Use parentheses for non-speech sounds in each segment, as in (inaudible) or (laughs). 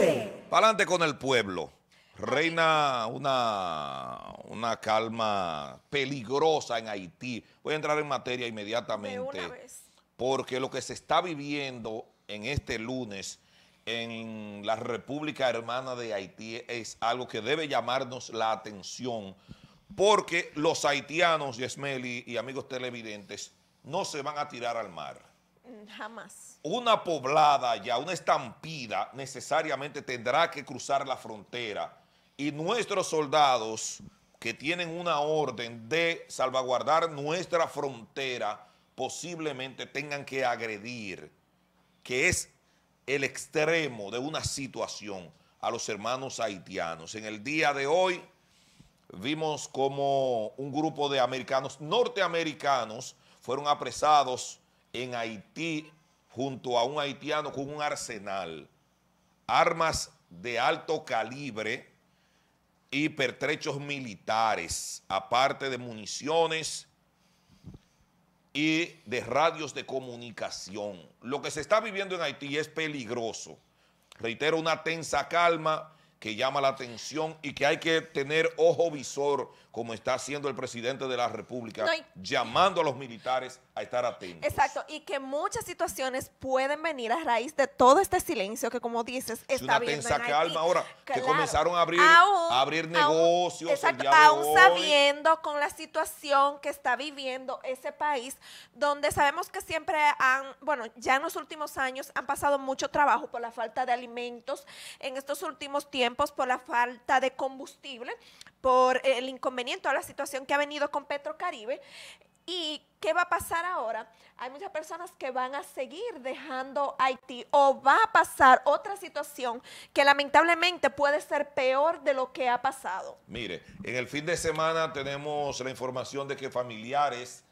Palante Para adelante con el pueblo. Reina una, una calma peligrosa en Haití. Voy a entrar en materia inmediatamente. Porque lo que se está viviendo en este lunes en la República Hermana de Haití es algo que debe llamarnos la atención. Porque los haitianos, Yesmeli y amigos televidentes, no se van a tirar al mar. (laughs) Jamás. Una poblada ya, una estampida, necesariamente tendrá que cruzar la frontera. Y nuestros soldados que tienen una orden de salvaguardar nuestra frontera, posiblemente tengan que agredir, que es el extremo de una situación a los hermanos haitianos. En el día de hoy vimos como un grupo de americanos, norteamericanos, fueron apresados en Haití junto a un haitiano con un arsenal, armas de alto calibre y pertrechos militares, aparte de municiones y de radios de comunicación. Lo que se está viviendo en Haití es peligroso. Reitero, una tensa calma que llama la atención y que hay que tener ojo visor, como está haciendo el presidente de la República, llamando a los militares a estar atentos. Exacto, y que muchas situaciones pueden venir a raíz de todo este silencio que, como dices, está es calma ahora, que comenzaron a abrir, abrir negocios. Aún, sabiendo con la situación que está viviendo ese país, donde sabemos que siempre han, bueno, ya en los últimos años han pasado mucho trabajo por la falta de alimentos en estos últimos tiempos por la falta de combustible, por el inconveniente de la situación que ha venido con petro caribe ¿Y qué va a pasar ahora? Hay muchas personas que van a seguir dejando Haití o va a pasar otra situación que lamentablemente puede ser peor de lo que ha pasado. Mire, en el fin de semana tenemos la información de que familiares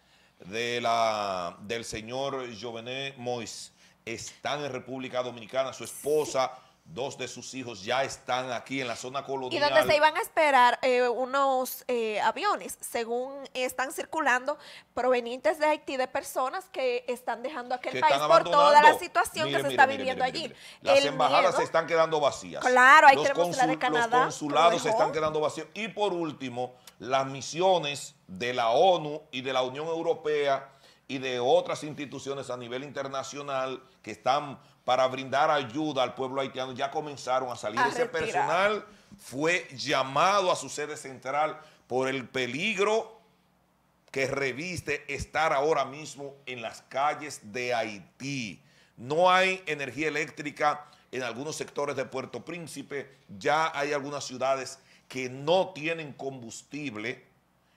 de la, del señor Jovenet Mois están en República Dominicana, su esposa. Dos de sus hijos ya están aquí en la zona colonial. Y donde se iban a esperar eh, unos eh, aviones, según están circulando, provenientes de Haití, de personas que están dejando aquel país por toda la situación que se está viviendo allí. Las embajadas se están quedando vacías. Claro, ahí tenemos la de Canadá. Los consulados se están quedando vacíos. Y por último, las misiones de la ONU y de la Unión Europea y de otras instituciones a nivel internacional que están para brindar ayuda al pueblo haitiano, ya comenzaron a salir. Ese personal fue llamado a su sede central por el peligro que reviste estar ahora mismo en las calles de Haití. No hay energía eléctrica en algunos sectores de Puerto Príncipe, ya hay algunas ciudades que no tienen combustible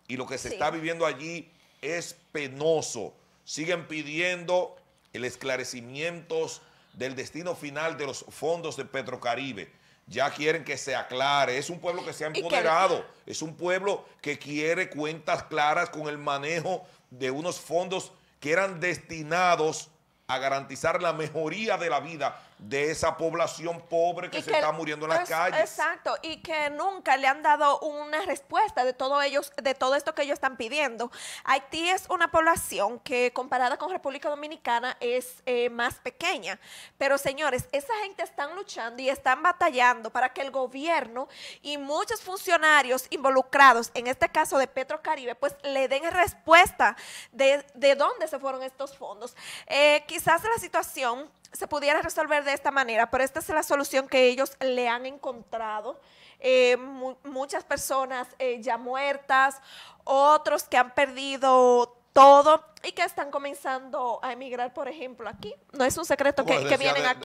y lo que se está viviendo allí es penoso siguen pidiendo el esclarecimiento del destino final de los fondos de Petrocaribe. Ya quieren que se aclare. Es un pueblo que se ha empoderado. Es un pueblo que quiere cuentas claras con el manejo de unos fondos que eran destinados a garantizar la mejoría de la vida de esa población pobre que, se está muriendo en las calles. Exacto, y que nunca le han dado una respuesta de todo ellos, de todo esto que ellos están pidiendo. Haití es una población que comparada con República Dominicana es eh, más pequeña, pero señores, esa gente están luchando y están batallando para que el gobierno y muchos funcionarios involucrados, en este caso de Petrocaribe, pues le den respuesta de, dónde se fueron estos fondos. Eh, quizás la situación se pudiera resolver de esta manera, pero esta es la solución que ellos le han encontrado. Eh, muchas personas eh, ya muertas, otros que han perdido todo y que están comenzando a emigrar, por ejemplo, aquí. No es un secreto que, que vienen aquí.